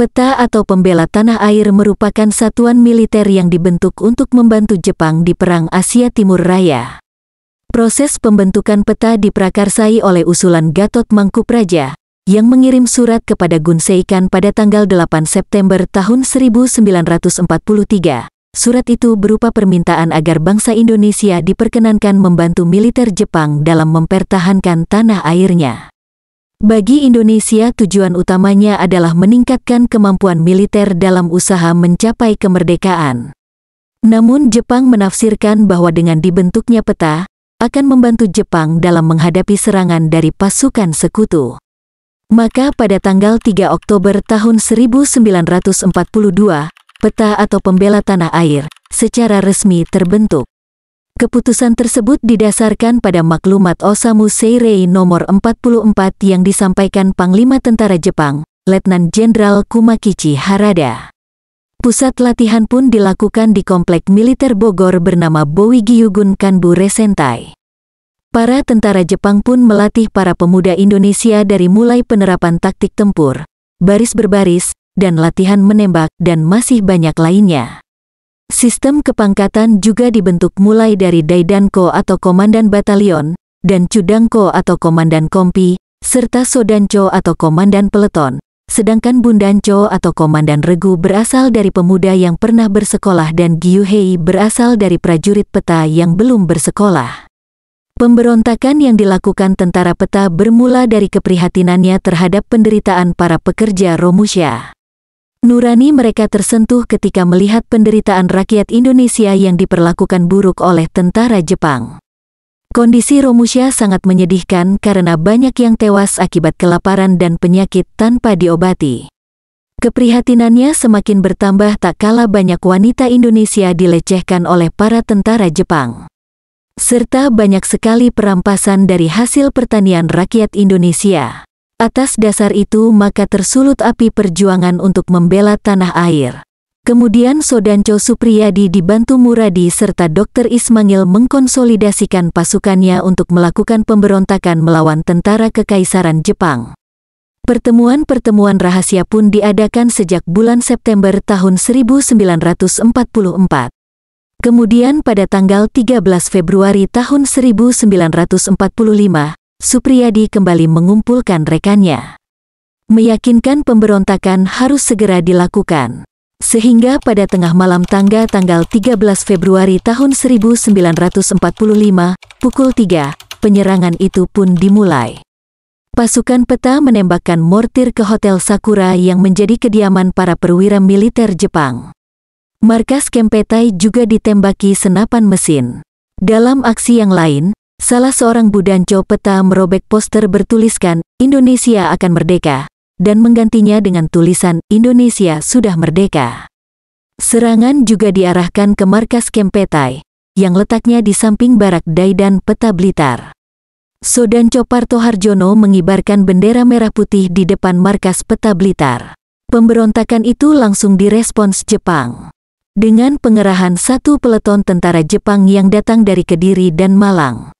Peta atau pembela tanah air merupakan satuan militer yang dibentuk untuk membantu Jepang di Perang Asia Timur Raya. Proses pembentukan peta diprakarsai oleh usulan Gatot Mangkupraja, yang mengirim surat kepada Gunseikan pada tanggal 8 September tahun 1943. Surat itu berupa permintaan agar bangsa Indonesia diperkenankan membantu militer Jepang dalam mempertahankan tanah airnya. Bagi Indonesia tujuan utamanya adalah meningkatkan kemampuan militer dalam usaha mencapai kemerdekaan. Namun Jepang menafsirkan bahwa dengan dibentuknya peta, akan membantu Jepang dalam menghadapi serangan dari pasukan sekutu. Maka pada tanggal 3 Oktober tahun 1942, peta atau pembela tanah air secara resmi terbentuk. Keputusan tersebut didasarkan pada maklumat Osamu Seirei nomor 44 yang disampaikan Panglima Tentara Jepang, Letnan Jenderal Kumakichi Harada. Pusat latihan pun dilakukan di Komplek Militer Bogor bernama Bowigiyugun Kanbu Resentai. Para tentara Jepang pun melatih para pemuda Indonesia dari mulai penerapan taktik tempur, baris berbaris, dan latihan menembak dan masih banyak lainnya. Sistem kepangkatan juga dibentuk mulai dari Daidanko atau Komandan Batalion, dan cudangko atau Komandan Kompi, serta Sodanco atau Komandan Peleton. Sedangkan Bundanco atau Komandan Regu berasal dari pemuda yang pernah bersekolah dan Gyuhei berasal dari prajurit peta yang belum bersekolah. Pemberontakan yang dilakukan tentara peta bermula dari keprihatinannya terhadap penderitaan para pekerja Romusha. Nurani mereka tersentuh ketika melihat penderitaan rakyat Indonesia yang diperlakukan buruk oleh tentara Jepang. Kondisi Romusha sangat menyedihkan karena banyak yang tewas akibat kelaparan dan penyakit tanpa diobati. Keprihatinannya semakin bertambah tak kalah banyak wanita Indonesia dilecehkan oleh para tentara Jepang. Serta banyak sekali perampasan dari hasil pertanian rakyat Indonesia. Atas dasar itu maka tersulut api perjuangan untuk membela tanah air. Kemudian Sodanco Supriyadi dibantu Muradi serta Dr. Ismail mengkonsolidasikan pasukannya untuk melakukan pemberontakan melawan tentara Kekaisaran Jepang. Pertemuan-pertemuan rahasia pun diadakan sejak bulan September tahun 1944. Kemudian pada tanggal 13 Februari tahun 1945, Supriyadi kembali mengumpulkan rekannya. Meyakinkan pemberontakan harus segera dilakukan. Sehingga pada tengah malam tangga tanggal 13 Februari tahun 1945, pukul 3, penyerangan itu pun dimulai. Pasukan peta menembakkan mortir ke Hotel Sakura yang menjadi kediaman para perwira militer Jepang. Markas Kempetai juga ditembaki senapan mesin. Dalam aksi yang lain, salah seorang Budanco peta merobek poster bertuliskan Indonesia akan merdeka dan menggantinya dengan tulisan Indonesia sudah merdeka. Serangan juga diarahkan ke markas Kempetai yang letaknya di samping barak Dai dan peta Blitar. Sodan Coparto Harjono mengibarkan bendera merah putih di depan markas peta Blitar. Pemberontakan itu langsung direspons Jepang dengan pengerahan satu peleton tentara Jepang yang datang dari Kediri dan Malang.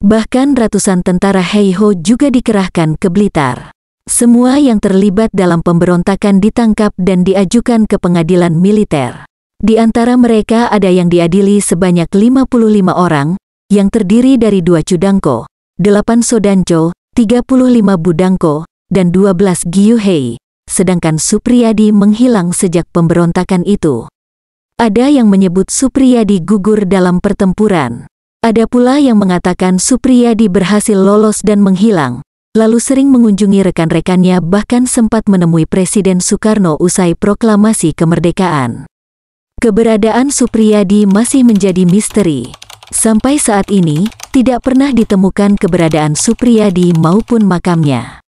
Bahkan ratusan tentara Heiho juga dikerahkan ke Blitar. Semua yang terlibat dalam pemberontakan ditangkap dan diajukan ke pengadilan militer. Di antara mereka ada yang diadili sebanyak 55 orang, yang terdiri dari dua Cudangko, 8 Sodanco, 35 Budangko, dan 12 Giyuhei. sedangkan Supriyadi menghilang sejak pemberontakan itu. Ada yang menyebut Supriyadi gugur dalam pertempuran. Ada pula yang mengatakan Supriyadi berhasil lolos dan menghilang, lalu sering mengunjungi rekan-rekannya bahkan sempat menemui Presiden Soekarno usai proklamasi kemerdekaan. Keberadaan Supriyadi masih menjadi misteri. Sampai saat ini, tidak pernah ditemukan keberadaan Supriyadi maupun makamnya.